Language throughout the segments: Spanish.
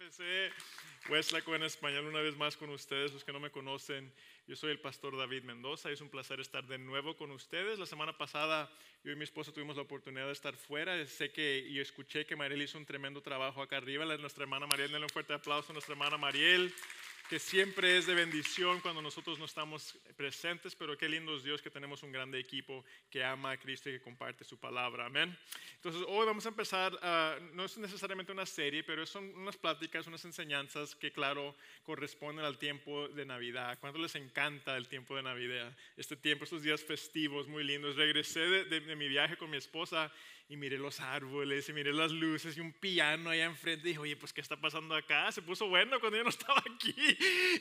FC Westlaco en español una vez más con ustedes, los que no me conocen. Yo soy el pastor David Mendoza es un placer estar de nuevo con ustedes. La semana pasada yo y mi esposa tuvimos la oportunidad de estar fuera. Sé que y escuché que Mariel hizo un tremendo trabajo acá arriba. Nuestra hermana Mariel, denle un fuerte aplauso a nuestra hermana Mariel que siempre es de bendición cuando nosotros no estamos presentes, pero qué lindo es Dios que tenemos un grande equipo que ama a Cristo y que comparte su palabra. Amén. Entonces, hoy vamos a empezar, ah, no es necesariamente una serie, pero son unas pláticas, unas enseñanzas que, claro, corresponden al tiempo de Navidad. ¿Cuánto les encanta el tiempo de Navidad? Este tiempo, estos días festivos muy lindos. Regresé de mi viaje con mi esposa y miré los árboles y miré las luces y un piano allá enfrente. Y dije, oye, pues ¿qué está pasando acá? Se puso bueno cuando yo no estaba aquí.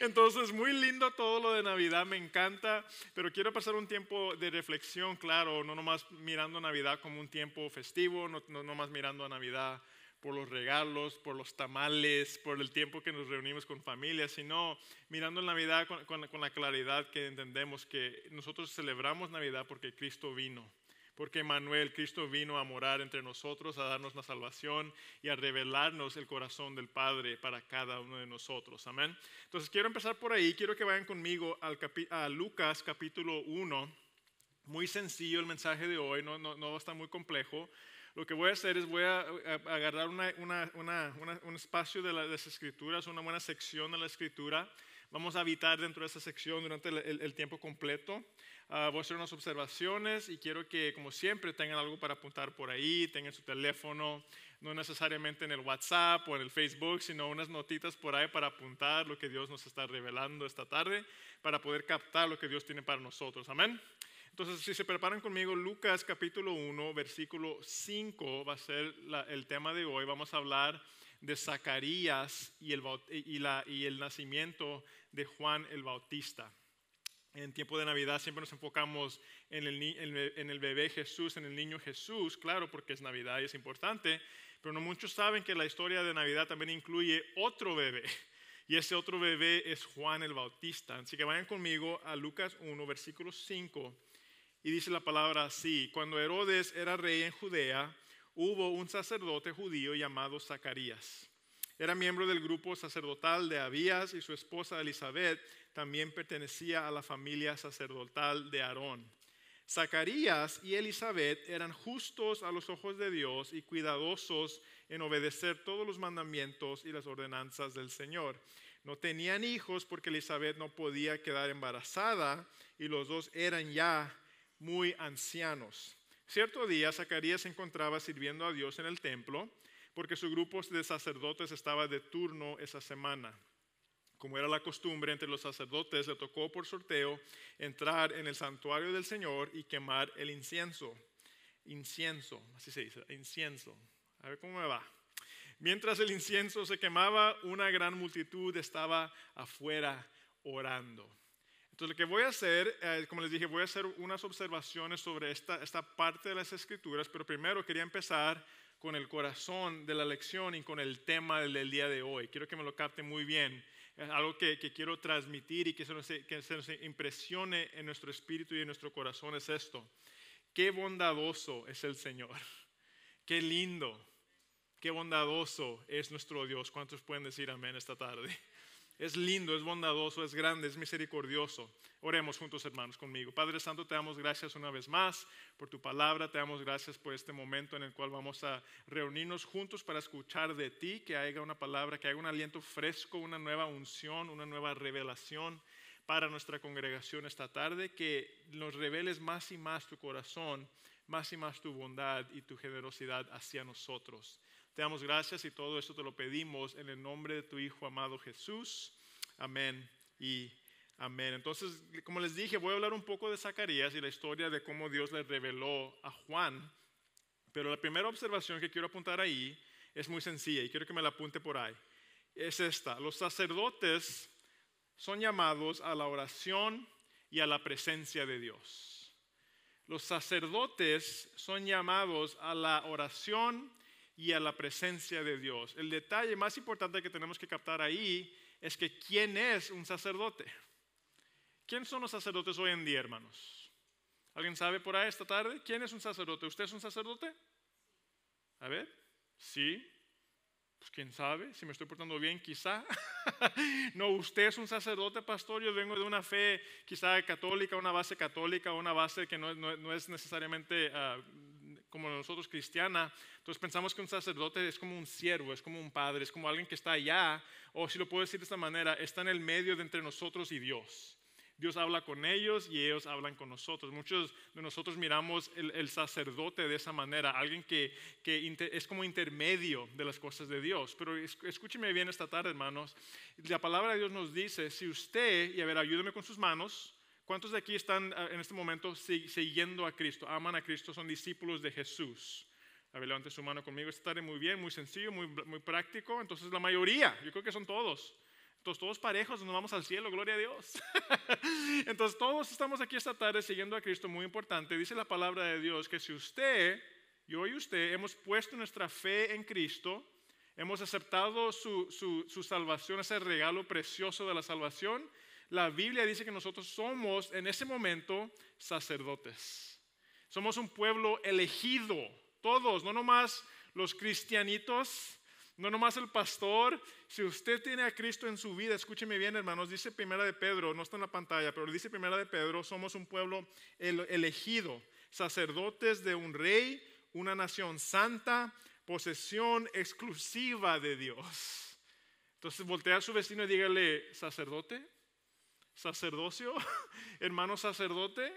Entonces, muy lindo todo lo de Navidad, me encanta, pero quiero pasar un tiempo de reflexión, claro, no nomás mirando Navidad como un tiempo festivo, no, nomás mirando a Navidad por los regalos, por los tamales, por el tiempo que nos reunimos con familia, sino mirando en Navidad con la claridad que entendemos que nosotros celebramos Navidad porque Cristo vino porque Manuel, Cristo vino a morar entre nosotros, a darnos la salvación y a revelarnos el corazón del Padre para cada uno de nosotros. Amén. Entonces quiero empezar por ahí. Quiero que vayan conmigo al a Lucas capítulo 1. Muy sencillo el mensaje de hoy, no, no, va a estar muy complejo. Lo que voy a hacer es voy a, agarrar un espacio de, las escrituras, una buena sección de la escritura. Vamos a habitar dentro de esa sección durante el tiempo completo. Ah, voy a hacer unas observaciones y quiero que, como siempre, tengan algo para apuntar por ahí, tengan su teléfono, no necesariamente en el WhatsApp o en el Facebook, sino unas notitas por ahí para apuntar lo que Dios nos está revelando esta tarde, para poder captar lo que Dios tiene para nosotros. Amén. Entonces, si se preparan conmigo, Lucas capítulo 1, versículo 5 va a ser el tema de hoy. Vamos a hablar de Zacarías y el, y, la, y el nacimiento de Juan el Bautista. En tiempo de Navidad siempre nos enfocamos en el, bebé Jesús, en el niño Jesús, claro, porque es Navidad y es importante, pero no muchos saben que la historia de Navidad también incluye otro bebé, y ese otro bebé es Juan el Bautista. Así que vayan conmigo a Lucas 1, versículo 5, y dice la palabra así, cuando Herodes era rey en Judea, hubo un sacerdote judío llamado Zacarías. Era miembro del grupo sacerdotal de Abías y su esposa Elizabeth también pertenecía a la familia sacerdotal de Aarón. Zacarías y Elizabeth eran justos a los ojos de Dios y cuidadosos en obedecer todos los mandamientos y las ordenanzas del Señor. No tenían hijos porque Elizabeth no podía quedar embarazada y los dos eran ya muy ancianos. Cierto día Zacarías se encontraba sirviendo a Dios en el templo porque su grupo de sacerdotes estaba de turno esa semana. Como era la costumbre entre los sacerdotes, le tocó por sorteo entrar en el santuario del Señor y quemar el incienso. Incienso, así se dice, incienso. A ver cómo me va. Mientras el incienso se quemaba, una gran multitud estaba afuera orando. Entonces lo que voy a hacer, eh, como les dije, voy a hacer unas observaciones sobre esta, esta parte de las escrituras, pero primero quería empezar con el corazón de la lección y con el tema del, día de hoy. Quiero que me lo capte muy bien algo que, quiero transmitir y que se, nos, que se nos impresione en nuestro espíritu y en nuestro corazón es esto. Qué bondadoso es el Señor. Qué lindo. Qué bondadoso es nuestro Dios. ¿Cuántos pueden decir amén esta tarde? es lindo, es bondadoso, es grande, es misericordioso. Oremos juntos, hermanos, conmigo. Padre Santo, te damos gracias una vez más por tu palabra, te damos gracias por este momento en el cual vamos a reunirnos juntos para escuchar de ti, que haya una palabra, que haya un aliento fresco, una nueva unción, una nueva revelación para nuestra congregación esta tarde, que nos reveles más y más tu corazón, más y más tu bondad y tu generosidad hacia nosotros. Te damos gracias y todo esto te lo pedimos en el nombre de tu Hijo amado Jesús. Amén y amén. Entonces, como les dije, voy a hablar un poco de Zacarías y la historia de cómo Dios le reveló a Juan. Pero la primera observación que quiero apuntar ahí es muy sencilla y quiero que me la apunte por ahí. Es esta. Los sacerdotes son llamados a la oración y a la presencia de Dios. Los sacerdotes son llamados a la oración y a la presencia de Dios. El detalle más importante que tenemos que captar ahí es que ¿quién es un sacerdote? ¿Quién son los sacerdotes hoy en día, hermanos? ¿Alguien sabe por ahí esta tarde? ¿Quién es un sacerdote? ¿Usted es un sacerdote? A ver, sí. Pues quién sabe, si me estoy portando bien, quizá. no, usted es un sacerdote, pastor. Yo vengo de una fe quizá católica, una base católica, una base que no, es necesariamente ah, como nosotros cristiana, entonces pensamos que un sacerdote es como un siervo, es como un padre, es como alguien que está allá, o si lo puedo decir de esta manera, está en el medio de entre nosotros y Dios. Dios habla con ellos y ellos hablan con nosotros. Muchos de nosotros miramos el, sacerdote de esa manera, alguien que, es como intermedio de las cosas de Dios. Pero escúcheme bien esta tarde, hermanos. La palabra de Dios nos dice, si usted, y a ver, ayúdeme con sus manos, ¿Cuántos de aquí están ah, en este momento siguiendo a Cristo, aman a Cristo, son discípulos de Jesús? A ver, levante su mano conmigo esta tarde, muy bien, muy sencillo, muy, muy práctico. Entonces la mayoría, yo creo que son todos. Entonces todos parejos, nos vamos al cielo, gloria a Dios. Entonces todos estamos aquí esta tarde siguiendo a Cristo, muy importante. Dice la palabra de Dios que si usted, yo y usted, hemos puesto nuestra fe en Cristo, hemos aceptado su salvación, ese regalo precioso de la salvación, la Biblia dice que nosotros somos en ese momento sacerdotes. Somos un pueblo elegido, todos, no nomás los cristianitos, no nomás el pastor. Si usted tiene a Cristo en su vida, escúcheme bien, hermanos, dice Primera de Pedro, no está en la pantalla, pero dice Primera de Pedro, somos un pueblo elegido, sacerdotes de un rey, una nación santa, posesión exclusiva de Dios. Entonces voltea a su vecino y dígale, sacerdote, sacerdocio, hermano sacerdote.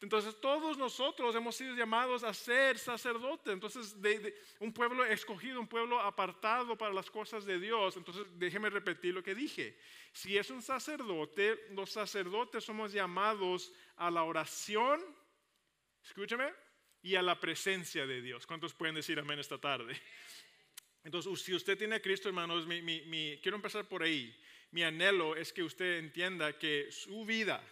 Entonces todos nosotros hemos sido llamados a ser sacerdote. Entonces de, un pueblo escogido, un pueblo apartado para las cosas de Dios. Entonces déjeme repetir lo que dije. Si es un sacerdote, los sacerdotes somos llamados a la oración, escúchame, y a la presencia de Dios. ¿Cuántos pueden decir amén esta tarde? Entonces, si usted tiene a Cristo, hermanos, quiero empezar por ahí mi anhelo es que usted entienda que su vida,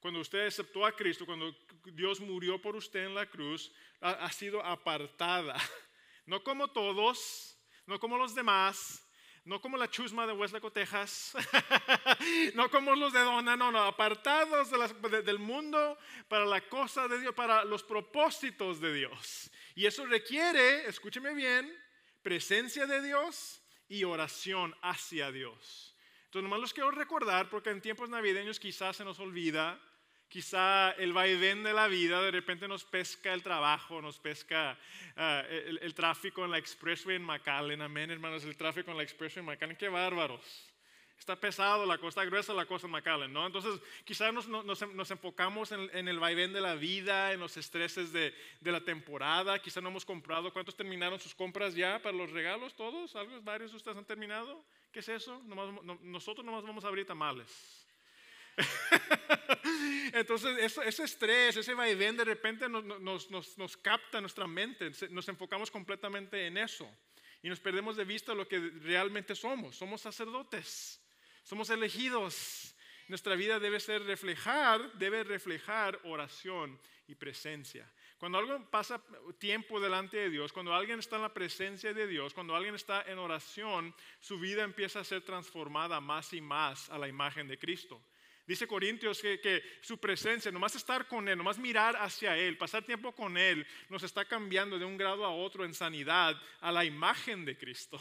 cuando usted aceptó a Cristo, cuando Dios murió por usted en la cruz, ha, sido apartada. No como todos, no como los demás, no como la chusma de Westlaco, Texas, no como los de Dona, no, no, apartados del mundo para la cosa de Dios, para los propósitos de Dios. Y eso requiere, escúcheme bien, presencia de Dios y oración hacia Dios. Entonces, nomás los quiero recordar porque en tiempos navideños quizás se nos olvida, quizá el vaivén de la vida de repente nos pesca el trabajo, nos pesca ah, el, tráfico en la Expressway en McAllen. Amén, hermanos, el tráfico en la Expressway en McAllen, qué bárbaros. Está pesado la costa está gruesa la cosa en McAllen, ¿no? Entonces, quizás nos, enfocamos en, el vaivén de la vida, en los estreses de, la temporada. Quizás no hemos comprado. ¿Cuántos terminaron sus compras ya para los regalos? ¿Todos? ¿Algunos? ¿Varios de ustedes han terminado? es eso? no, nosotros nomás vamos a abrir tamales. Entonces, ese estrés, ese vaivén de repente nos, nos, capta nuestra mente, nos enfocamos completamente en eso y nos perdemos de vista lo que realmente somos. Somos sacerdotes, somos elegidos. Nuestra vida debe ser reflejar, debe reflejar oración y presencia. Cuando alguien pasa tiempo delante de Dios, cuando alguien está en la presencia de Dios, cuando alguien está en oración, su vida empieza a ser transformada más y más a la imagen de Cristo. Dice Corintios que, su presencia, nomás estar con Él, nomás mirar hacia Él, pasar tiempo con Él, nos está cambiando de un grado a otro en sanidad a la imagen de Cristo.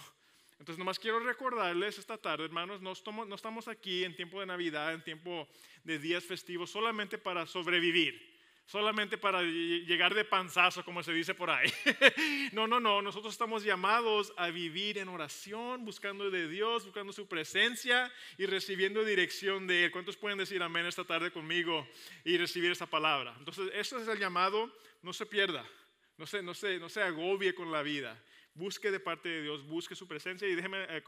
Entonces, nomás quiero recordarles esta tarde, hermanos, no estamos aquí en tiempo de Navidad, en tiempo de días festivos, solamente para sobrevivir solamente para llegar de panzazo, como se dice por ahí. No, no, no, nosotros estamos llamados a vivir en oración, buscando de Dios, buscando su presencia y recibiendo dirección de Él. ¿Cuántos pueden decir amén esta tarde conmigo y recibir esa palabra? Entonces, ese es el llamado, no se pierda, no se, no no se agobie con la vida. Busque de parte de Dios, busque su presencia y déjeme eh,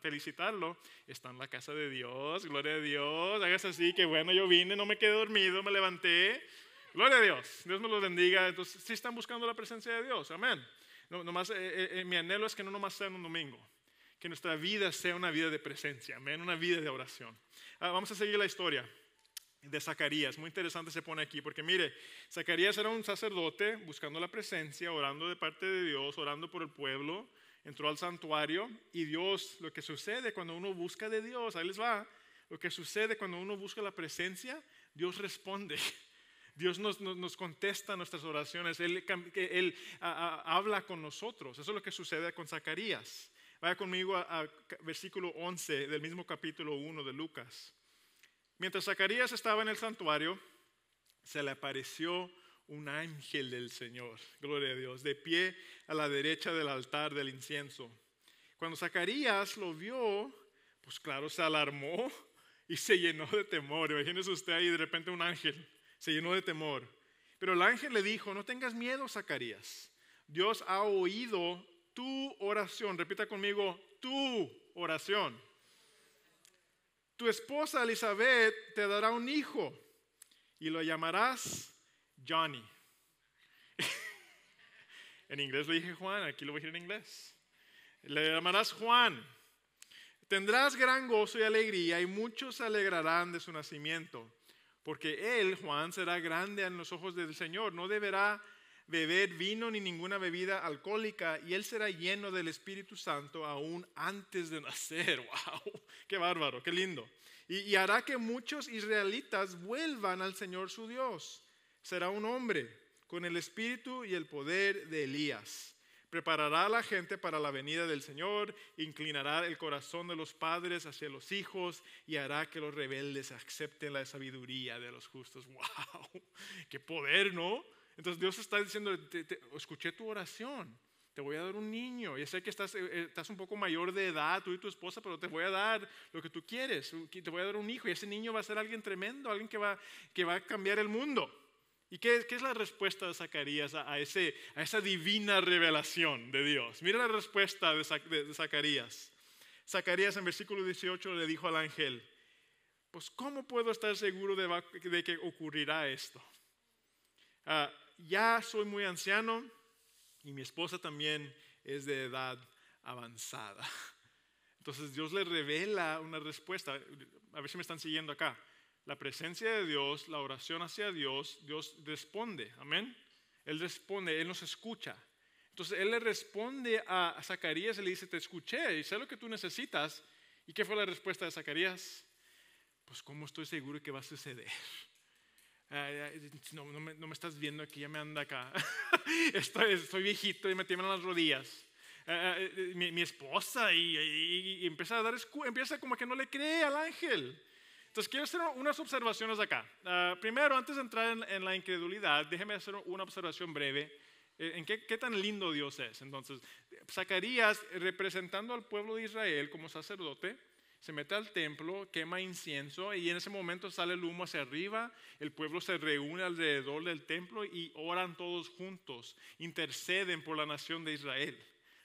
felicitarlo. Está en la casa de Dios, gloria a Dios. Hagas así, que bueno, yo vine, no me quedé dormido, me levanté. Gloria a Dios. Dios nos lo bendiga. Entonces, si están buscando la presencia de Dios. Amén. Eh, eh, eh, mi anhelo es que no nomás sea en un domingo. Que nuestra vida sea una vida de presencia. Amén. Una vida de oración. Ah, vamos a seguir la historia de Zacarías. Muy interesante se pone aquí, porque mire, Zacarías era un sacerdote buscando la presencia, orando de parte de Dios, orando por el pueblo, entró al santuario y Dios, lo que sucede cuando uno busca de Dios, ahí les va, lo que sucede cuando uno busca la presencia, Dios responde. Dios nos, nos, contesta nuestras oraciones, Él, Él habla con nosotros. Eso es lo que sucede con Zacarías. Vaya conmigo al a versículo 11 del mismo capítulo 1 de Lucas. Mientras Zacarías estaba en el santuario, se le apareció un ángel del Señor, gloria a Dios, de pie a la derecha del altar del incienso. Cuando Zacarías lo vio, pues claro, se alarmó y se llenó de temor. Imagínese usted ahí de repente un ángel se llenó de temor. Pero el ángel le dijo, no tengas miedo, Zacarías. Dios ha oído tu oración. Repita conmigo, tu oración. Tu esposa Elizabeth te dará un hijo y lo llamarás Johnny. en inglés le dije Juan, aquí lo voy a decir en inglés. Le llamarás Juan. Tendrás gran gozo y alegría y muchos se alegrarán de su nacimiento porque él, Juan, será grande en los ojos del Señor, no deberá beber vino ni ninguna bebida alcohólica, y él será lleno del Espíritu Santo aún antes de nacer. ¡Wow! ¡Qué bárbaro! ¡Qué lindo! Y, y hará que muchos israelitas vuelvan al Señor su Dios. Será un hombre con el espíritu y el poder de Elías Preparará a la gente para la venida del Señor, inclinará el corazón de los padres hacia los hijos y hará que los rebeldes acepten la sabiduría de los justos. ¡Wow! ¡Qué poder, ¿no? Entonces Dios está diciendo, escuché tu oración, te voy a dar un niño. Ya sé que estás, eh, eh, estás un poco mayor de edad, tú y tu esposa, pero te voy a dar lo que tú quieres. Te voy a dar un hijo y ese niño va a ser alguien tremendo, alguien que va, que va a cambiar el mundo. ¿Y qué, es la respuesta de Zacarías a, esa divina revelación de Dios? Mira la respuesta de, Zacarías. Zacarías en versículo 18 le dijo al ángel, pues ¿cómo puedo estar seguro de, que ocurrirá esto? Ah, ya soy muy anciano y mi esposa también es de edad avanzada. Entonces Dios le revela una respuesta. A ver si me están siguiendo acá la presencia de Dios, la oración hacia Dios, Dios responde, amén. Él responde, Él nos escucha. Entonces Él le responde a Zacarías y le dice, te escuché y sé lo que tú necesitas. ¿Y qué fue la respuesta de Zacarías? Pues cómo estoy seguro que va a suceder. No, me, estás viendo aquí, ya me anda acá. estoy, viejito y me tiemblan las rodillas. Eh, eh, eh, mi, esposa y, empieza a dar, empieza como que no le cree al ángel. Entonces, quiero hacer unas observaciones acá. Ah, primero, antes de entrar en, la incredulidad, déjeme hacer una observación breve. Eh, ¿En qué, tan lindo Dios es? Entonces, Zacarías, representando al pueblo de Israel como sacerdote, se mete al templo, quema incienso y en ese momento sale el humo hacia arriba, el pueblo se reúne alrededor del templo y oran todos juntos, interceden por la nación de Israel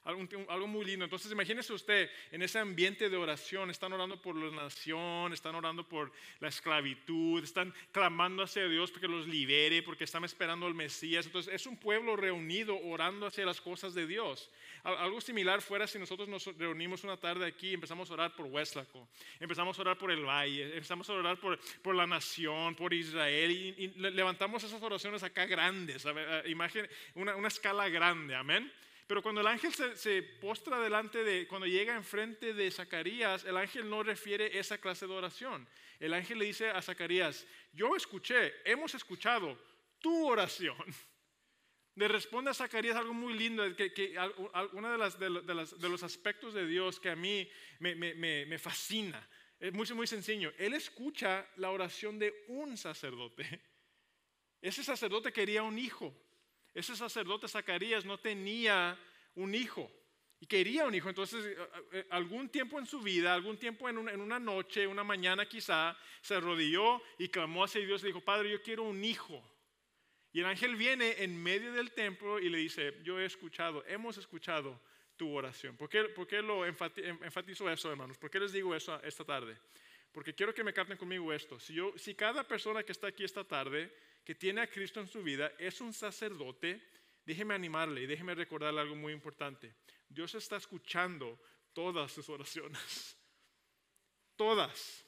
algo, muy lindo. Entonces imagínese usted en ese ambiente de oración, están orando por la nación, están orando por la esclavitud, están clamando hacia Dios porque los libere, porque están esperando al Mesías. Entonces es un pueblo reunido orando hacia las cosas de Dios. Algo similar fuera si nosotros nos reunimos una tarde aquí y empezamos a orar por Hueslaco, empezamos a orar por el valle, empezamos a orar por, por la nación, por Israel y, levantamos esas oraciones acá grandes, imagen, una, una escala grande, amén. Pero cuando el ángel se, postra delante de, cuando llega enfrente de Zacarías, el ángel no refiere esa clase de oración. El ángel le dice a Zacarías, yo escuché, hemos escuchado tu oración. Le responde a Zacarías algo muy lindo, que, que uno de, de, los aspectos de Dios que a mí me, me fascina. Es muy, muy sencillo. Él escucha la oración de un sacerdote. Ese sacerdote quería un hijo. Ese sacerdote Zacarías no tenía un hijo y quería un hijo. Entonces, eh, eh, eh, algún tiempo en su vida, algún tiempo en, una noche, una mañana quizá, se arrodilló y clamó hacia Dios y dijo, Padre, yo quiero un hijo. Y el ángel viene en medio del templo y le dice, yo he escuchado, hemos escuchado tu oración. ¿Por qué, lo em, enfatizo eso, hermanos? ¿Por qué les digo eso esta tarde? Porque quiero que me capten conmigo esto. Si, yo, si cada persona que está aquí esta tarde que tiene a Cristo en su vida es un sacerdote, déjeme animarle y déjeme recordarle algo muy importante. Dios está escuchando todas sus oraciones. Todas.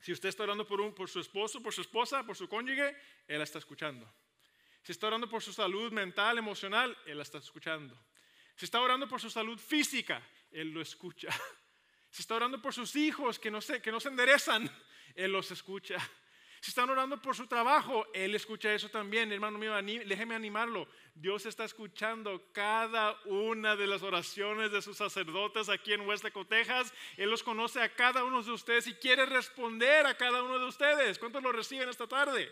Si usted está orando por, su esposo, por su esposa, por su cónyuge, Él la está escuchando. Si está orando por su salud mental, emocional, Él la está escuchando. Si está orando por su salud física, Él lo escucha. Si está orando por sus hijos que no que no se enderezan, Él los escucha. Si están orando por su trabajo, Él escucha eso también. Hermano mío, déjeme animarlo. Dios está escuchando cada una de las oraciones de sus sacerdotes aquí en Huesteco, Texas. Él los conoce a cada uno de ustedes y quiere responder a cada uno de ustedes. ¿Cuántos lo reciben esta tarde?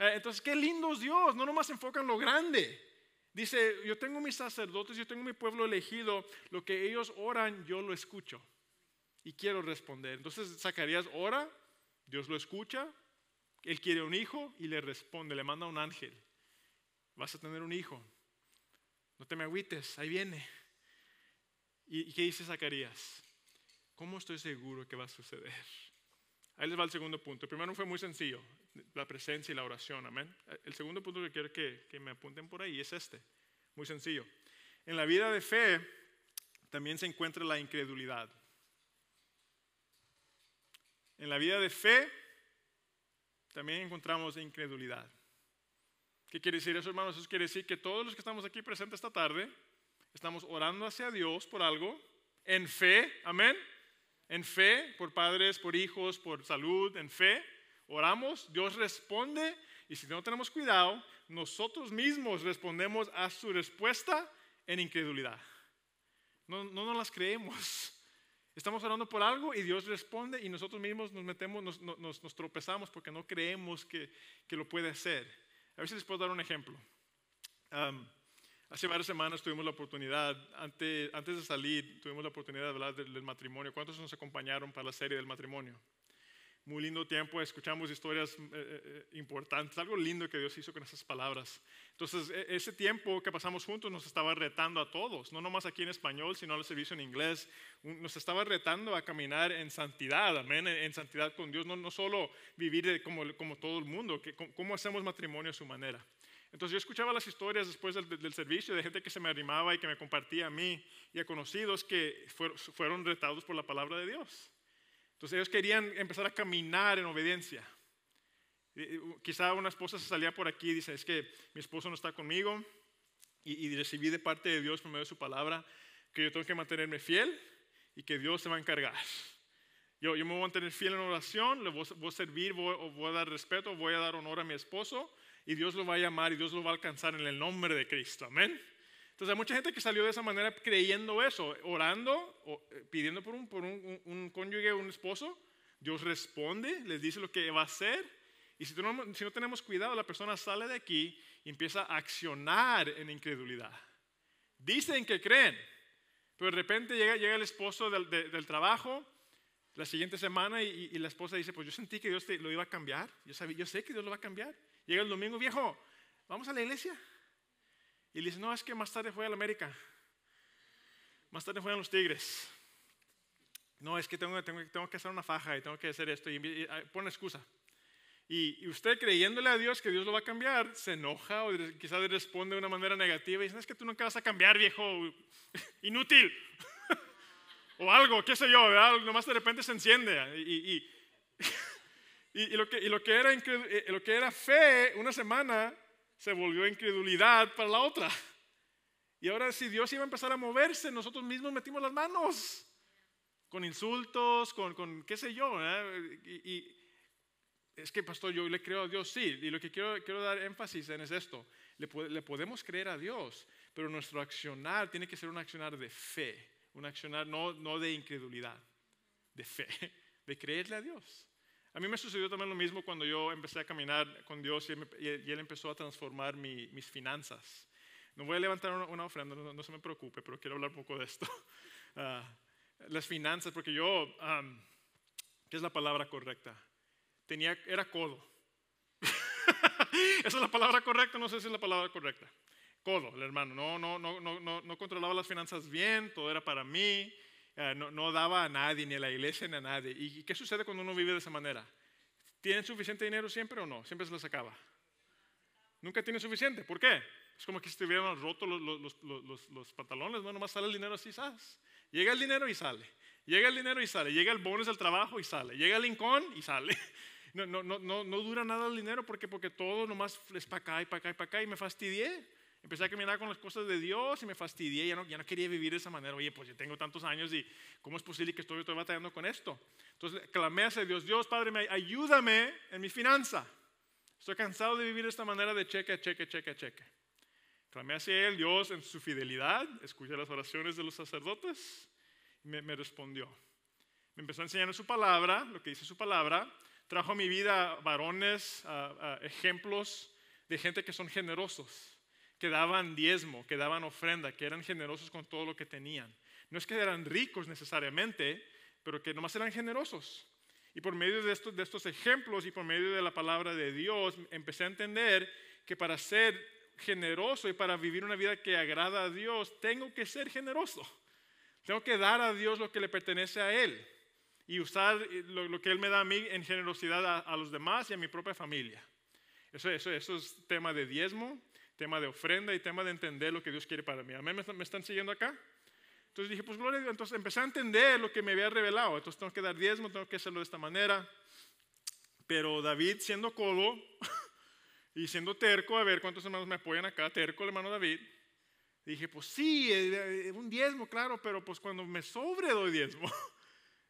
Eh, entonces, qué lindo es Dios. No nomás enfocan lo grande. Dice, yo tengo mis sacerdotes, yo tengo mi pueblo elegido, lo que ellos oran, yo lo escucho y quiero responder. Entonces Zacarías ora, Dios lo escucha, él quiere un hijo y le responde, le manda un ángel. Vas a tener un hijo. No te me agüites, ahí viene. ¿Y, qué dice Zacarías? ¿Cómo estoy seguro que va a suceder? Ahí les va el segundo punto. El primero fue muy sencillo, la presencia y la oración, amén. El segundo punto que quiero que, que me apunten por ahí es este, muy sencillo. En la vida de fe también se encuentra la incredulidad. En la vida de fe también encontramos incredulidad. ¿Qué quiere decir eso, hermanos? Eso quiere decir que todos los que estamos aquí presentes esta tarde estamos orando hacia Dios por algo, en fe, amén, en fe, por padres, por hijos, por salud, en fe. Oramos, Dios responde y si no tenemos cuidado, nosotros mismos respondemos a su respuesta en incredulidad. No, no nos las creemos. Estamos orando por algo y Dios responde y nosotros mismos nos metemos, nos, tropezamos porque no creemos que, lo puede hacer. A ver si les puedo dar un ejemplo. hace varias semanas tuvimos la oportunidad, antes, antes de salir, tuvimos la oportunidad de hablar del matrimonio. ¿Cuántos nos acompañaron para la serie del matrimonio? muy lindo tiempo, escuchamos historias eh, eh, eh, importantes, algo lindo que Dios hizo con esas palabras. Entonces, e, ese tiempo que pasamos juntos nos estaba retando a todos, no nomás aquí en español, sino al servicio en inglés, nos estaba retando a caminar en santidad, amén, en santidad con Dios, no, solo vivir como, todo el mundo, que, cómo hacemos matrimonio a su manera. Entonces yo escuchaba las historias después del, servicio de gente que se me animaba y que me compartía a mí y a conocidos que fueron retados por la palabra de Dios. Entonces ellos querían empezar a caminar en obediencia. Quizá una esposa se salía por aquí y dice, es que mi esposo no está conmigo y, recibí de parte de Dios por medio de su palabra que yo tengo que mantenerme fiel y que Dios se va a encargar. Yo, me voy a mantener fiel en oración, le voy, a servir, voy, voy a dar respeto, voy a dar honor a mi esposo y Dios lo va a llamar y Dios lo va a alcanzar en el nombre de Cristo. Amén. Entonces hay mucha gente que salió de esa manera creyendo eso, orando, o, eh, pidiendo por, un, por un, un, cónyuge, un esposo. Dios responde, les dice lo que va a hacer. Y si no, si no tenemos cuidado, la persona sale de aquí y empieza a accionar en incredulidad. Dicen que creen, pero de repente llega, llega el esposo del, del trabajo la siguiente semana y, la esposa dice, pues yo sentí que Dios te, lo iba a cambiar, yo, sabía, yo sé que Dios lo va a cambiar. Llega el domingo viejo, vamos a la iglesia. Y le dice, no, es que más tarde fue al América. Más tarde juegan los Tigres. No, es que tengo, que hacer una faja y tengo que hacer esto. Y, ah, pone excusa. Y, usted creyéndole a Dios que Dios lo va a cambiar, se enoja o quizás le responde de una manera negativa y dice, es que tú nunca vas a cambiar, viejo, inútil. o algo, qué sé yo, ¿verdad? Nomás de repente se enciende. Y, lo que era fe una semana se volvió incredulidad para la otra. Y ahora si Dios iba a empezar a moverse, nosotros mismos metimos las manos con insultos, con, qué sé yo. ¿eh? Y, es que, pastor, yo le creo a Dios, sí. Y lo que quiero, quiero dar énfasis en es esto. Le, le podemos creer a Dios, pero nuestro accionar tiene que ser un accionar de fe, un accionar no, no de incredulidad, de fe, de creerle a Dios. A mí me sucedió también lo mismo cuando yo empecé a caminar con Dios y Él, empezó a transformar mis finanzas. No voy a levantar una, ofrenda, no, se me preocupe, pero quiero hablar un poco de esto. Ah, las finanzas, porque yo, ¿qué es la palabra correcta? Tenía, era codo. Esa es la palabra correcta, no sé si es la palabra correcta. Codo, el hermano. no, no, no, no, no controlaba las finanzas bien, todo era para mí. Eh, no, daba a nadie, ni a la iglesia, ni a nadie. ¿Y qué sucede cuando uno vive de esa manera? ¿Tienen suficiente dinero siempre o no? Siempre se lo sacaba Nunca tienen suficiente. ¿Por qué? Es como que si estuvieran roto los, pantalones, no, nomás sale el dinero así, ¿sabes? Llega el dinero y sale. Llega el dinero y sale. Llega el bonus del trabajo y sale. Llega el incón y sale. No, no, no, no, dura nada el dinero porque, porque todo nomás es para acá y para acá y para acá y me fastidié. Empecé a caminar con las cosas de Dios y me fastidié, ya no, ya no quería vivir de esa manera. Oye, pues yo tengo tantos años y ¿cómo es posible que estoy, estoy batallando con esto? Entonces clamé hacia Dios, Dios Padre, ayúdame en mi finanza. Estoy cansado de vivir de esta manera de cheque, cheque, cheque, cheque. Clamé hacia Él, Dios en su fidelidad, escuché las oraciones de los sacerdotes y me, respondió. Me empezó a enseñar en su palabra, lo que dice su palabra, trajo a mi vida varones, ejemplos de gente que son generosos que daban diezmo, que daban ofrenda, que eran generosos con todo lo que tenían. No es que eran ricos necesariamente, pero que nomás eran generosos. Y por medio de estos, de estos ejemplos y por medio de la palabra de Dios, empecé a entender que para ser generoso y para vivir una vida que agrada a Dios, tengo que ser generoso. Tengo que dar a Dios lo que le pertenece a Él y usar eh, lo, que Él me da a mí en generosidad a, los demás y a mi propia familia. Eso, eso, eso es tema de diezmo, tema de ofrenda y tema de entender lo que Dios quiere para mí. a mí ¿Me están siguiendo acá? Entonces dije, pues gloria a Dios. Entonces empecé a entender lo que me había revelado. Entonces tengo que dar diezmo, tengo que hacerlo de esta manera. Pero David, siendo codo y siendo terco, a ver cuántos hermanos me apoyan acá, terco el hermano David, dije, pues sí, eh, eh, un diezmo, claro, pero pues cuando me sobre doy diezmo.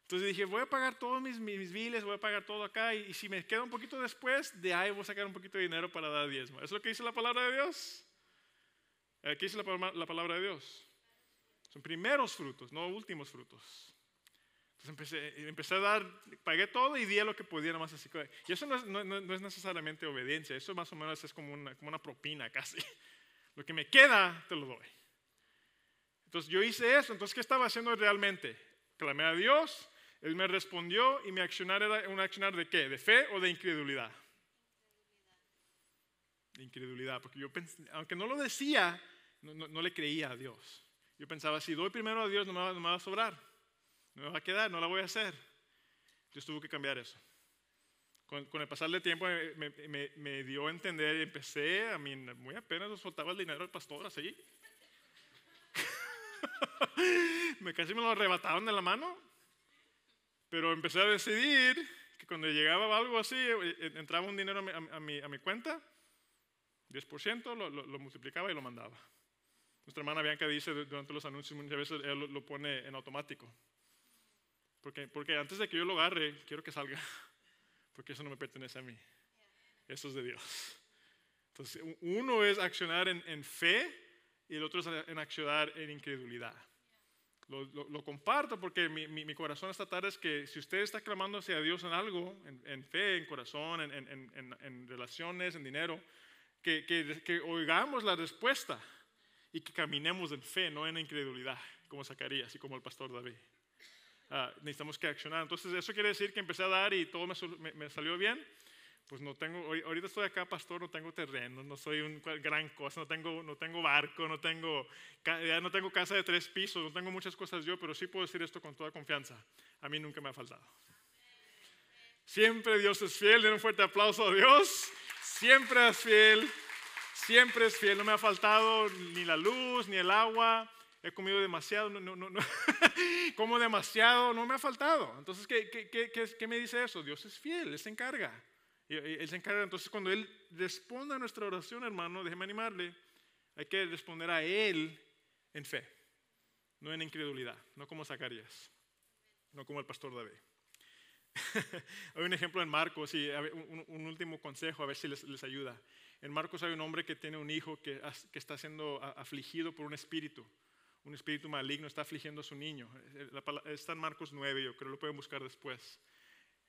Entonces dije, voy a pagar todos mis, mis biles, voy a pagar todo acá, y, si me queda un poquito después, de ahí voy a sacar un poquito de dinero para dar diezmo. ¿Es lo que dice la palabra de Dios? ¿Qué dice la, palabra de Dios? Son primeros frutos, no últimos frutos. Entonces empecé, empecé, a dar, pagué todo y di lo que pudiera. más así. Y eso no es, no, no es, necesariamente obediencia, eso más o menos es como una, como una propina casi. Lo que me queda, te lo doy. Entonces yo hice eso, entonces ¿qué estaba haciendo realmente? Clamé a Dios, él me respondió y mi accionar era un accionar de qué? ¿De fe o de incredulidad? De incredulidad, porque yo, pensé, aunque no lo decía, no, le creía a Dios. Yo pensaba, si doy primero a Dios, no me, va, a sobrar, no me va a quedar, no la voy a hacer. Yo tuvo que cambiar eso. Con, el pasar del tiempo eh, me, dio a entender y empecé, a mí muy apenas soltaba el dinero del pastor así. me casi me lo arrebataron de la mano. Pero empecé a decidir que cuando llegaba algo así, eh, entraba un dinero a mi, a mi, cuenta, 10%, lo, multiplicaba y lo mandaba. Nuestra hermana Bianca dice durante los anuncios muchas veces, él lo, pone en automático. Porque, porque antes de que yo lo agarre, quiero que salga, porque eso no me pertenece a mí. Eso es de Dios. Entonces, uno es accionar en, en fe y el otro es en accionar en incredulidad lo, comparto porque mi, corazón esta tarde es que si usted está clamándose a Dios en algo, en, fe, en corazón, en, relaciones, en dinero, que, que, oigamos la respuesta y que caminemos en fe, no en incredulidad, como Zacarías y como el pastor David. Ah, necesitamos que accionar. Entonces, eso quiere decir que empecé a dar y todo me salió bien pues no tengo, ahorita estoy acá pastor, no tengo terreno, no soy un gran cosa, no tengo, no tengo barco, no tengo, no tengo casa de tres pisos, no tengo muchas cosas yo, pero sí puedo decir esto con toda confianza. A mí nunca me ha faltado. Siempre Dios es fiel, den un fuerte aplauso a Dios. Siempre es fiel, siempre es fiel. No me ha faltado ni la luz, ni el agua. He comido demasiado, no, no, no, como demasiado, no me ha faltado. Entonces, ¿qué, qué, qué me dice eso? Dios es fiel, Él se encarga. Él se encarga. Entonces, cuando Él responda a nuestra oración, hermano, déjeme animarle. Hay que responder a Él en fe, no en incredulidad, no como Zacarías, no como el pastor David. hay un ejemplo en Marcos y un, último consejo, a ver si les, ayuda. En Marcos hay un hombre que tiene un hijo que, que está siendo afligido por un espíritu. Un espíritu maligno está afligiendo a su niño. Eh, está en Marcos 9, yo creo, lo pueden buscar después.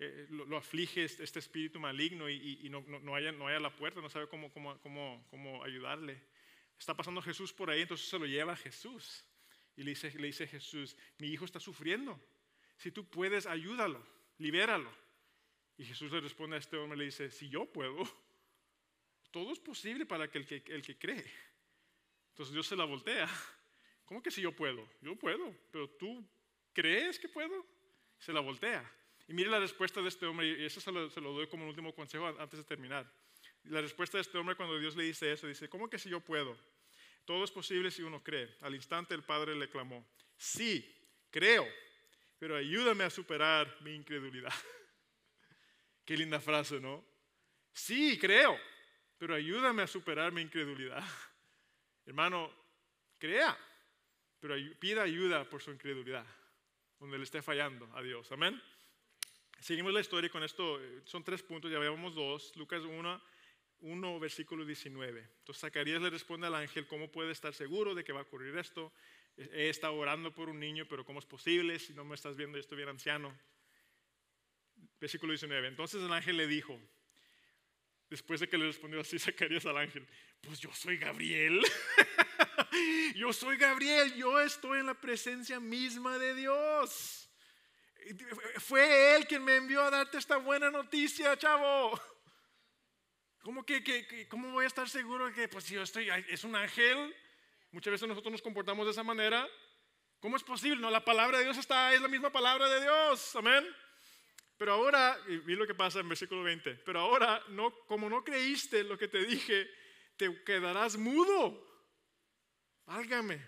Eh, eh, lo, aflige este, este, espíritu maligno y, no, no, no, haya, la puerta, no sabe cómo, ayudarle. Está pasando Jesús por ahí, entonces se lo lleva a Jesús. Y le dice, le Jesús, mi hijo está sufriendo. Si tú puedes, ayúdalo, libéralo. Y Jesús le responde a este hombre, le dice, si yo puedo, todo es posible para que el, que el que cree. Entonces Dios se la voltea. ¿Cómo que si yo puedo? Yo puedo, pero tú crees que puedo. Se la voltea. Y mire la respuesta de este hombre, y eso se lo, doy como un último consejo antes de terminar. La respuesta de este hombre cuando Dios le dice eso, dice, ¿cómo que si yo puedo? Todo es posible si uno cree. Al instante el padre le clamó, sí, creo, pero ayúdame a superar mi incredulidad. Qué linda frase, ¿no? Sí, creo, pero ayúdame a superar mi incredulidad. Hermano, crea, pero pida ayuda por su incredulidad, donde le esté fallando a Dios. Amén. Seguimos la historia con esto, eh, son tres puntos, ya veíamos dos, Lucas 1, 1, versículo 19. Entonces Zacarías le responde al ángel, ¿cómo puede estar seguro de que va a ocurrir esto? He estado orando por un niño, pero ¿cómo es posible si no me estás viendo y estoy bien anciano? Versículo 19. Entonces el ángel le dijo, después de que le respondió así Zacarías al ángel, pues yo soy Gabriel. yo soy Gabriel, yo estoy en la presencia misma de Dios. Fue Él quien me envió a darte esta buena noticia, chavo. ¿Cómo, que, cómo voy a estar seguro de que pues, yo estoy, es un ángel? Muchas veces nosotros nos comportamos de esa manera. ¿Cómo es posible? No, la palabra de Dios está, es la misma palabra de Dios. Amén. Pero ahora, y vi lo que pasa en versículo 20, pero ahora, no, como no creíste lo que te dije, te quedarás mudo. Válgame,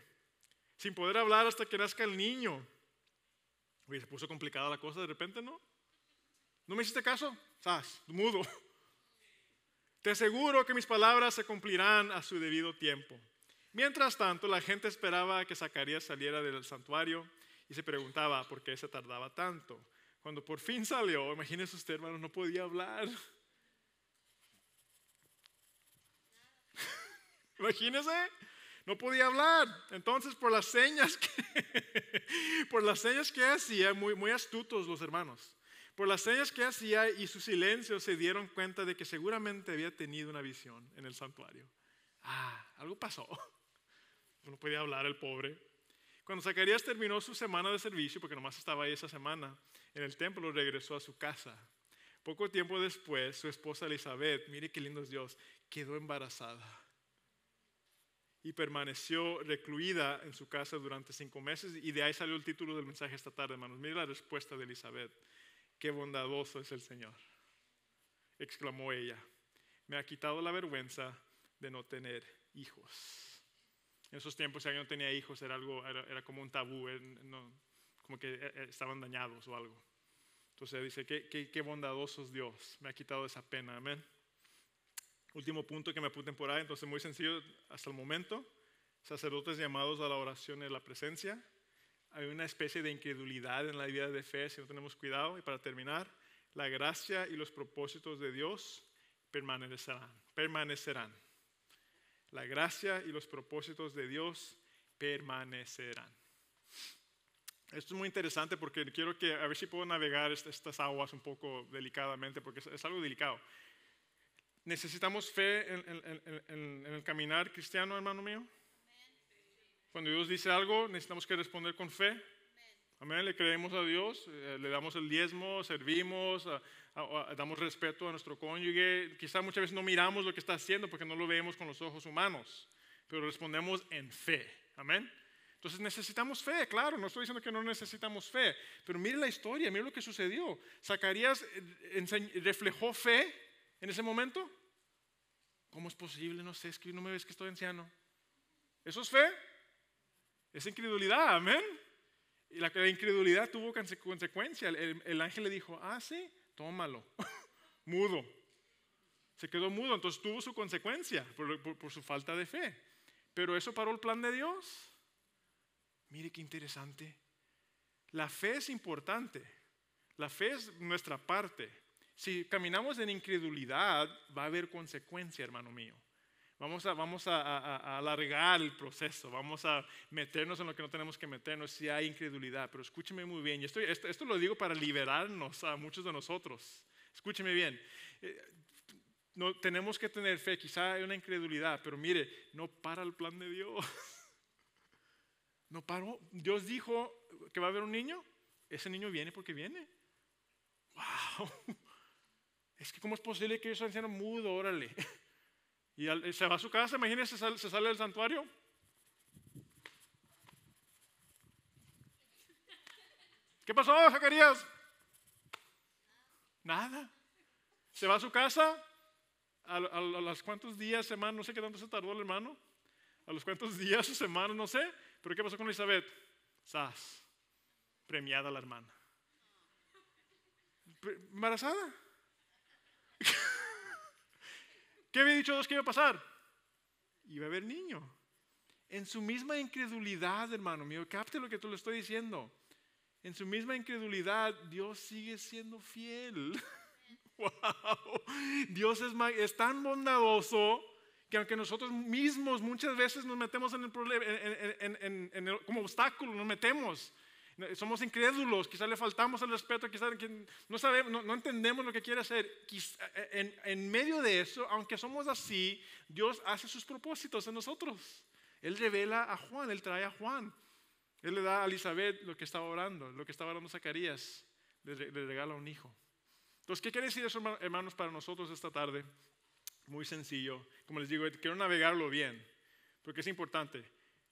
sin poder hablar hasta que nazca el niño se puso complicada la cosa de repente, ¿no? ¿No me hiciste caso? sabes Mudo. Te aseguro que mis palabras se cumplirán a su debido tiempo. Mientras tanto, la gente esperaba que Zacarías saliera del santuario y se preguntaba por qué se tardaba tanto. Cuando por fin salió, imagínese usted, hermano, no podía hablar. imagínese. No podía hablar. Entonces, por las señas que, por las señas que hacía, muy, muy astutos los hermanos, por las señas que hacía y su silencio se dieron cuenta de que seguramente había tenido una visión en el santuario. Ah, algo pasó. No podía hablar el pobre. Cuando Zacarías terminó su semana de servicio, porque nomás estaba ahí esa semana, en el templo regresó a su casa. Poco tiempo después, su esposa Elizabeth, mire qué lindo es Dios, quedó embarazada y permaneció recluida en su casa durante cinco meses. Y de ahí salió el título del mensaje esta tarde, hermanos. Mire la respuesta de Elizabeth. Qué bondadoso es el Señor, exclamó ella. Me ha quitado la vergüenza de no tener hijos. En esos tiempos, si alguien no tenía hijos, era, algo, era, como un tabú, eh, como que eh, eh, estaban dañados o algo. Entonces dice, qué, qué, qué bondadoso es Dios, me ha quitado esa pena, amén. Último punto que me apunten por ahí, entonces muy sencillo hasta el momento. Sacerdotes llamados a la oración en la presencia. Hay una especie de incredulidad en la vida de fe si no tenemos cuidado. Y para terminar, la gracia y los propósitos de Dios permanecerán. permanecerán. La gracia y los propósitos de Dios permanecerán. Esto es muy interesante porque quiero que, a ver si puedo navegar estas aguas un poco delicadamente, porque es algo delicado. ¿Necesitamos fe en, el caminar cristiano, hermano mío? Cuando Dios dice algo, necesitamos que responder con fe. Amén, le creemos a Dios, eh, le damos el diezmo, servimos, damos respeto a nuestro cónyuge. Quizá muchas veces no miramos lo que está haciendo porque no lo vemos con los ojos humanos, pero respondemos en fe. Amén. Entonces necesitamos fe, claro, no estoy diciendo que no necesitamos fe, pero mire la historia, mire lo que sucedió. Zacarías eh, reflejó fe en ese momento? ¿Cómo es posible? No sé, es que no me ves que estoy anciano. ¿Eso es fe? Es incredulidad, amén. Y la, incredulidad tuvo consecuencia. El, ángel le dijo, ah, sí, tómalo, mudo. Se quedó mudo, entonces tuvo su consecuencia por, por su falta de fe. Pero eso paró el plan de Dios. Mire qué interesante. La fe es importante. La fe es nuestra parte. Si caminamos en incredulidad, va a haber consecuencia, hermano mío. Vamos, a, vamos a, alargar el proceso, vamos a meternos en lo que no tenemos que meternos si hay incredulidad. Pero escúcheme muy bien, y esto, lo digo para liberarnos a muchos de nosotros. Escúcheme bien, eh, no, tenemos que tener fe, quizá hay una incredulidad, pero mire, no para el plan de Dios. No paró. Dios dijo que va a haber un niño, ese niño viene porque viene. ¡Wow! es que cómo es posible que yo sea anciano mudo, órale. Y se va a su casa, imagínense, se, sale del santuario. ¿Qué pasó, Zacarías? Nada. Se va a su casa, a, los cuantos días, semana, no sé qué tanto se tardó el hermano, a los cuantos días, semanas, no sé, pero ¿qué pasó con Elizabeth? Sas, premiada la hermana. embarazada. ¿Qué había dicho Dios que iba a pasar? Iba a haber niño. En su misma incredulidad, hermano mío, capte lo que tú lo estoy diciendo. En su misma incredulidad, Dios sigue siendo fiel. ¡Wow! Dios es, tan bondadoso que aunque nosotros mismos muchas veces nos metemos en el problema, como obstáculo, nos metemos somos incrédulos, quizás le faltamos el respeto, quizás no, no, entendemos lo que quiere hacer. Eh, en, medio de eso, aunque somos así, Dios hace sus propósitos en nosotros. Él revela a Juan, Él trae a Juan. Él le da a Elizabeth lo que estaba orando, lo que estaba orando Zacarías. Le, le regala un hijo. Entonces, ¿qué quiere decir eso, hermanos, para nosotros esta tarde? Muy sencillo. Como les digo, quiero navegarlo bien, porque es importante.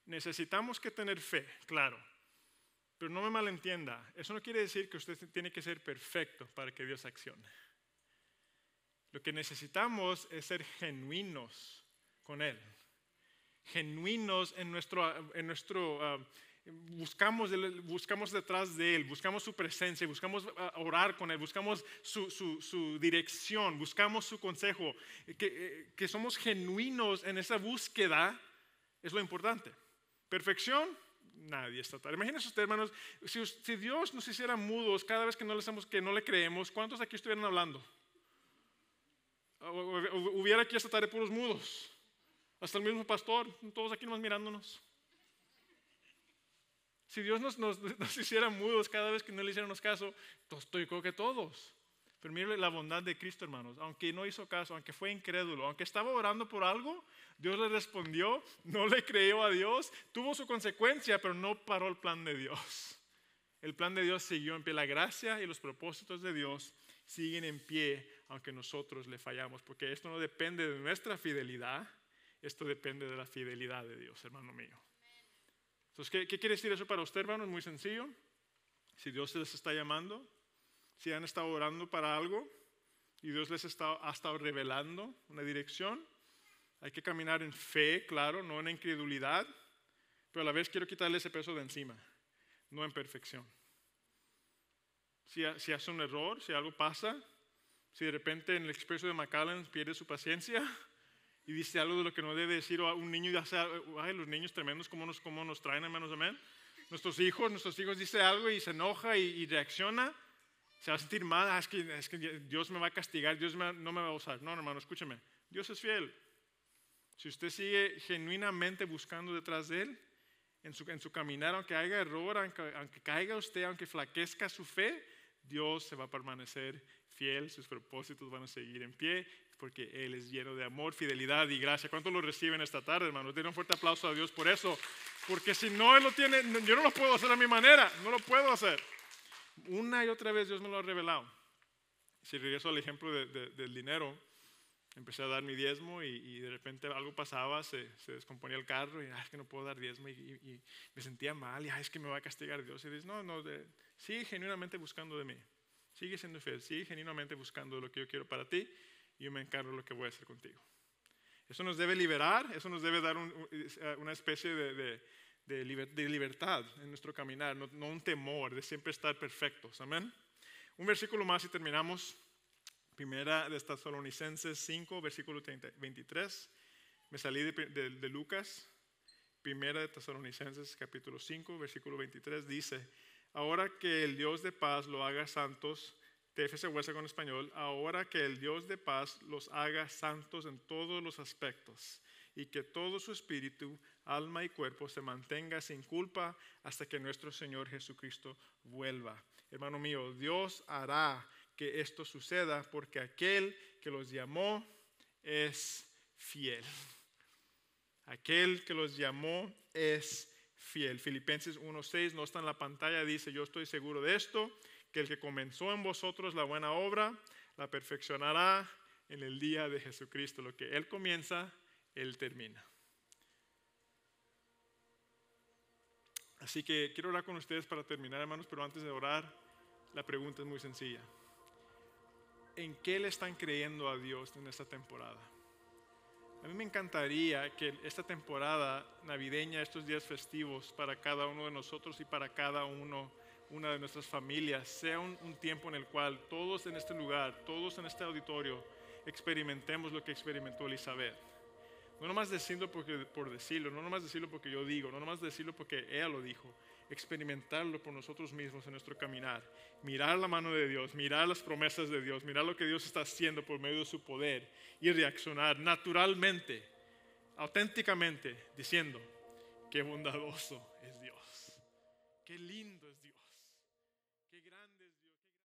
Necesitamos que tener fe, claro. Pero no me malentienda, eso no quiere decir que usted tiene que ser perfecto para que Dios accione. Lo que necesitamos es ser genuinos con Él. Genuinos en nuestro, en nuestro ah, buscamos, detrás de Él, buscamos su presencia, buscamos ah, orar con Él, buscamos su, dirección, buscamos su consejo, eh, que, eh, que, somos genuinos en esa búsqueda es lo importante. Perfección, nadie está tarde. Imagínense ustedes hermanos, si, Dios nos hiciera mudos cada vez que no le, hacemos, que no le creemos, ¿cuántos aquí estuvieran hablando? Hubiera aquí esta tarde puros mudos. Hasta el mismo pastor, todos aquí nomás mirándonos. Si Dios nos, hiciera mudos cada vez que no le hiciéramos caso, estoy creo que todos pero mire la bondad de Cristo, hermanos. Aunque no hizo caso, aunque fue incrédulo, aunque estaba orando por algo, Dios le respondió, no le creyó a Dios, tuvo su consecuencia, pero no paró el plan de Dios. El plan de Dios siguió en pie. La gracia y los propósitos de Dios siguen en pie, aunque nosotros le fallamos, porque esto no depende de nuestra fidelidad, esto depende de la fidelidad de Dios, hermano mío. Entonces, ¿qué, quiere decir eso para usted, hermano? Es muy sencillo. Si Dios se les está llamando, si han estado orando para algo y Dios les ha estado revelando una dirección, hay que caminar en fe, claro, no en incredulidad, pero a la vez quiero quitarle ese peso de encima, no en perfección. Si, hace un error, si algo pasa, si de repente en el expreso de Macallan pierde su paciencia y dice algo de lo que no debe decir a un niño, y sea, ay, los niños tremendos, como nos, nos traen, hermanos, amén? Nuestros hijos, nuestros hijos dice algo y se enoja y reacciona se va a sentir mal, ah, es, que, Dios me va a castigar, Dios no me va a usar. No, hermano, escúcheme, Dios es fiel. Si usted sigue genuinamente buscando detrás de Él, en su, en su caminar, aunque haya error, aunque, caiga usted, aunque flaquezca su fe, Dios se va a permanecer fiel, sus propósitos van a seguir en pie, porque Él es lleno de amor, fidelidad y gracia. ¿Cuánto lo reciben esta tarde, hermano? Den un fuerte aplauso a Dios por eso, porque si no, Él lo tiene, yo no lo puedo hacer a mi manera, no lo puedo hacer. Una y otra vez Dios me lo ha revelado. Si regreso al ejemplo del dinero, empecé a dar mi diezmo y, de repente algo pasaba, se, descomponía el carro y es que no puedo dar diezmo y, me sentía mal y es que me va a castigar Dios. Y dices, no, no, sigue genuinamente buscando de mí, sigue siendo fiel, sigue genuinamente buscando lo que yo quiero para ti y yo me encargo de lo que voy a hacer contigo. Eso nos debe liberar, eso nos debe dar eh, una especie de, de, libertad en nuestro caminar, no, un temor de siempre estar perfectos. Amén. Un versículo más y terminamos. Primera de Tesalonicenses 5, versículo 23. Me salí de, Lucas. Primera de Tesalonicenses capítulo 5, versículo 23 dice, ahora que el Dios de paz lo haga santos, TFS Huesa con español, ahora que el Dios de paz los haga santos en todos los aspectos, y que todo su espíritu, alma y cuerpo se mantenga sin culpa hasta que nuestro Señor Jesucristo vuelva. Hermano mío, Dios hará que esto suceda porque aquel que los llamó es fiel. Aquel que los llamó es fiel. Filipenses 1.6 no está en la pantalla, dice, yo estoy seguro de esto, que el que comenzó en vosotros la buena obra, la perfeccionará en el día de Jesucristo. Lo que Él comienza, él termina. Así que quiero orar con ustedes para terminar, hermanos, pero antes de orar, la pregunta es muy sencilla. ¿En qué le están creyendo a Dios en esta temporada? A mí me encantaría que esta temporada navideña, estos días festivos para cada uno de nosotros y para cada uno, una de nuestras familias, sea un, tiempo en el cual todos en este lugar, todos en este auditorio, experimentemos lo que experimentó Elizabeth no nomás decirlo porque, por decirlo, no nomás decirlo porque yo digo, no nomás decirlo porque ella lo dijo. Experimentarlo por nosotros mismos en nuestro caminar. Mirar la mano de Dios, mirar las promesas de Dios, mirar lo que Dios está haciendo por medio de su poder y reaccionar naturalmente, auténticamente, diciendo, qué bondadoso es Dios. Qué lindo